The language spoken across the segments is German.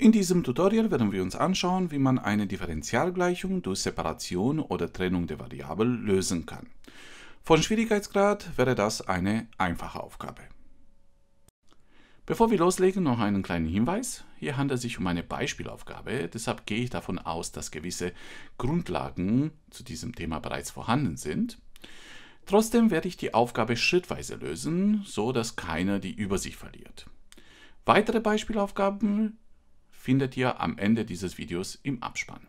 In diesem Tutorial werden wir uns anschauen, wie man eine Differentialgleichung durch Separation oder Trennung der Variable lösen kann. Von Schwierigkeitsgrad wäre das eine einfache Aufgabe. Bevor wir loslegen, noch einen kleinen Hinweis. Hier handelt es sich um eine Beispielaufgabe, deshalb gehe ich davon aus, dass gewisse Grundlagen zu diesem Thema bereits vorhanden sind. Trotzdem werde ich die Aufgabe schrittweise lösen, so dass keiner die Übersicht verliert. Weitere Beispielaufgaben findet ihr am Ende dieses Videos im Abspann.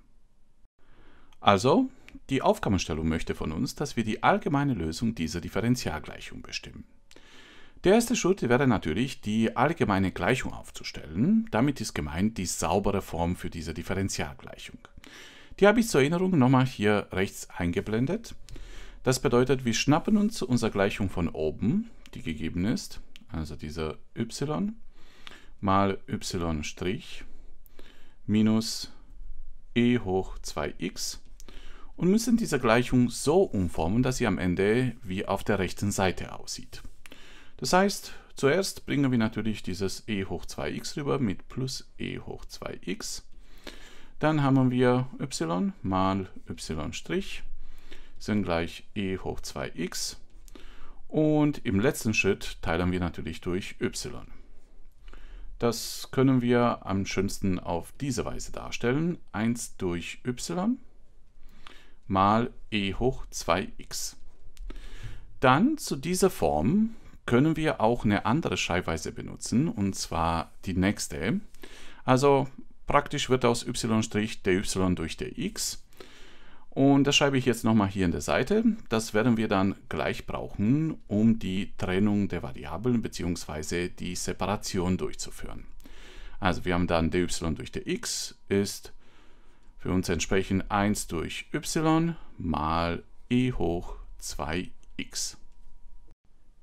Also, die Aufgabenstellung möchte von uns, dass wir die allgemeine Lösung dieser Differentialgleichung bestimmen. Der erste Schritt wäre natürlich, die allgemeine Gleichung aufzustellen. Damit ist gemeint die saubere Form für diese Differentialgleichung. Die habe ich zur Erinnerung nochmal hier rechts eingeblendet. Das bedeutet, wir schnappen uns unsere Gleichung von oben, die gegeben ist, also dieser y mal y' minus e hoch 2x und müssen diese Gleichung so umformen, dass sie am Ende wie auf der rechten Seite aussieht. Das heißt, zuerst bringen wir natürlich dieses e hoch 2x rüber mit plus e hoch 2x. Dann haben wir y mal y' sind gleich e hoch 2x. Und im letzten Schritt teilen wir natürlich durch y. Das können wir am schönsten auf diese Weise darstellen. 1 durch y mal e hoch 2x. Dann zu dieser Form können wir auch eine andere Schreibweise benutzen, und zwar die nächste. Also praktisch wird aus y' dy durch dx und das schreibe ich jetzt nochmal hier in der Seite. Das werden wir dann gleich brauchen, um die Trennung der Variablen bzw. die Separation durchzuführen. Also wir haben dann dy durch dx ist für uns entsprechend 1 durch y mal e hoch 2x.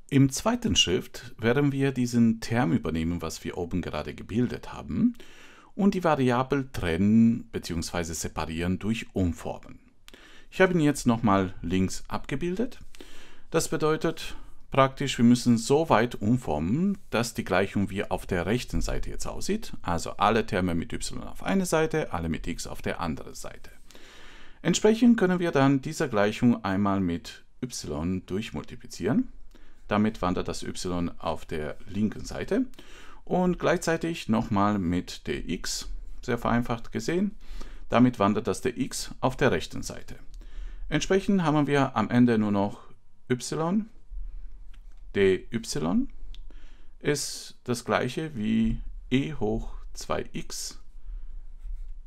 Im zweiten Schritt werden wir diesen Term übernehmen, was wir oben gerade gebildet haben, und die Variable trennen bzw. separieren durch Umformen. Ich habe ihn jetzt nochmal links abgebildet. Das bedeutet praktisch, wir müssen so weit umformen, dass die Gleichung wie auf der rechten Seite jetzt aussieht. Also alle Terme mit y auf eine Seite, alle mit x auf der anderen Seite. Entsprechend können wir dann diese Gleichung einmal mit y durchmultiplizieren. Damit wandert das y auf der linken Seite und gleichzeitig nochmal mit dx, sehr vereinfacht gesehen. Damit wandert das dx auf der rechten Seite. Entsprechend haben wir am Ende nur noch y. dy ist das gleiche wie e hoch 2x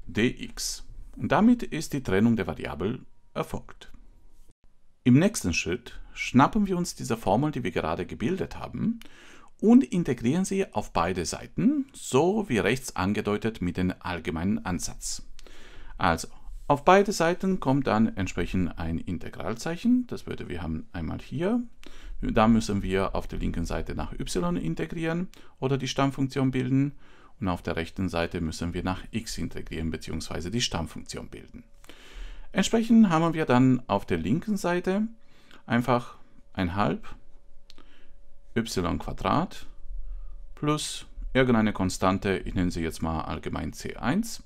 dx. Und damit ist die Trennung der Variablen erfolgt. Im nächsten Schritt schnappen wir uns diese Formel, die wir gerade gebildet haben, und integrieren sie auf beide Seiten, so wie rechts angedeutet mit dem allgemeinen Ansatz. Also, auf beide Seiten kommt dann entsprechend ein Integralzeichen. Das würde wir haben einmal hier. Da müssen wir auf der linken Seite nach y integrieren oder die Stammfunktion bilden. Und auf der rechten Seite müssen wir nach x integrieren bzw. die Stammfunktion bilden. Entsprechend haben wir dann auf der linken Seite einfach ein halb y Quadrat plus irgendeine Konstante, ich nenne sie jetzt mal allgemein c1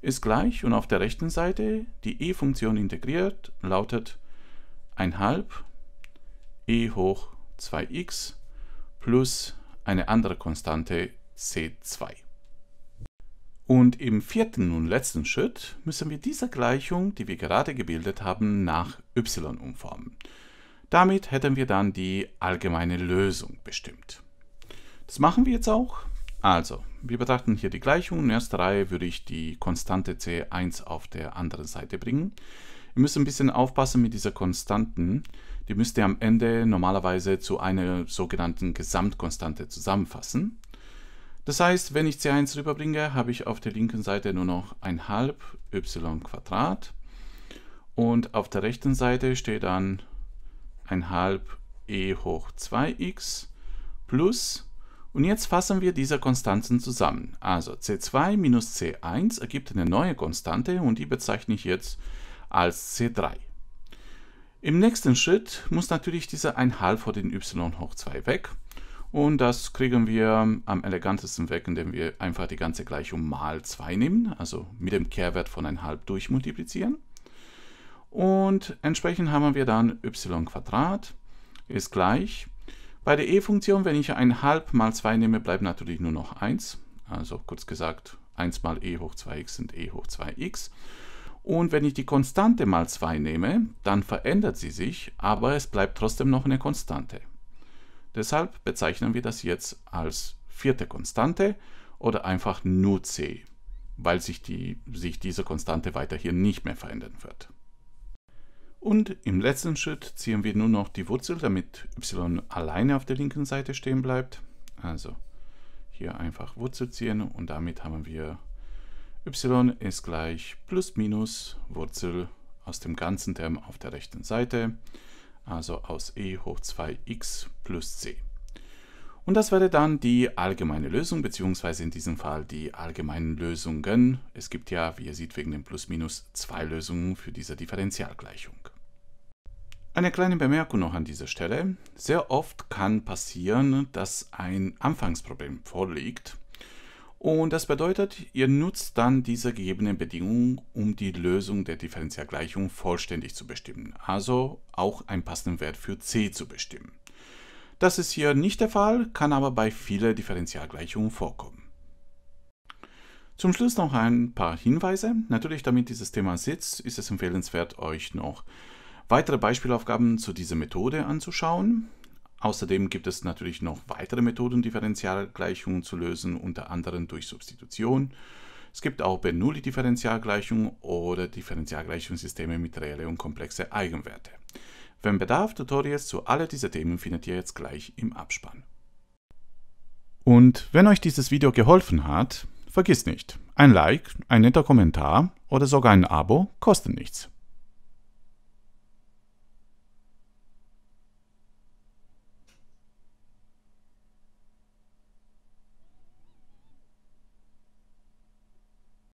ist gleich und auf der rechten Seite die e-Funktion integriert lautet 1 1,5 e hoch 2x plus eine andere Konstante c2. Und im vierten und letzten Schritt müssen wir diese Gleichung, die wir gerade gebildet haben, nach y umformen. Damit hätten wir dann die allgemeine Lösung bestimmt. Das machen wir jetzt auch. Also, wir betrachten hier die Gleichung. In erster Reihe würde ich die Konstante c1 auf der anderen Seite bringen. Ihr müsst ein bisschen aufpassen mit dieser Konstanten. Die müsst ihr am Ende normalerweise zu einer sogenannten Gesamtkonstante zusammenfassen. Das heißt, wenn ich c1 rüberbringe, habe ich auf der linken Seite nur noch ein halb y Quadrat und auf der rechten Seite steht dann ein halb e hoch 2x plus und jetzt fassen wir diese Konstanten zusammen. Also c2 minus c1 ergibt eine neue Konstante und die bezeichne ich jetzt als c3. Im nächsten Schritt muss natürlich dieser 1 1,5 vor den y hoch 2 weg. Und das kriegen wir am elegantesten weg, indem wir einfach die ganze Gleichung mal 2 nehmen, also mit dem Kehrwert von 1 1,5 durchmultiplizieren. Und entsprechend haben wir dann y ist gleich bei der e-Funktion, wenn ich ein halb mal 2 nehme, bleibt natürlich nur noch 1. Also kurz gesagt, 1 mal e hoch 2x sind e hoch 2x. Und wenn ich die Konstante mal 2 nehme, dann verändert sie sich, aber es bleibt trotzdem noch eine Konstante. Deshalb bezeichnen wir das jetzt als vierte Konstante oder einfach nur c, weil sich, die, sich diese Konstante weiter hier nicht mehr verändern wird. Und im letzten Schritt ziehen wir nur noch die Wurzel, damit y alleine auf der linken Seite stehen bleibt. Also hier einfach Wurzel ziehen und damit haben wir y ist gleich plus minus Wurzel aus dem ganzen Term auf der rechten Seite, also aus e hoch 2x plus c. Und das wäre dann die allgemeine Lösung, beziehungsweise in diesem Fall die allgemeinen Lösungen. Es gibt ja, wie ihr seht, wegen dem Plus-Minus zwei Lösungen für diese Differentialgleichung. Eine kleine Bemerkung noch an dieser Stelle. Sehr oft kann passieren, dass ein Anfangsproblem vorliegt. Und das bedeutet, ihr nutzt dann diese gegebenen Bedingungen, um die Lösung der Differentialgleichung vollständig zu bestimmen, also auch einen passenden Wert für c zu bestimmen. Das ist hier nicht der Fall, kann aber bei vielen Differentialgleichungen vorkommen. Zum Schluss noch ein paar Hinweise. Natürlich, damit dieses Thema sitzt, ist es empfehlenswert, euch noch weitere Beispielaufgaben zu dieser Methode anzuschauen. Außerdem gibt es natürlich noch weitere Methoden, Differentialgleichungen zu lösen, unter anderem durch Substitution. Es gibt auch Bernoulli-Differentialgleichungen oder Differentialgleichungssysteme mit reelle und komplexe Eigenwerte. Wenn Bedarf, Tutorials zu all diesen Themen findet ihr jetzt gleich im Abspann. Und wenn euch dieses Video geholfen hat, vergisst nicht, ein Like, ein netter Kommentar oder sogar ein Abo kostet nichts.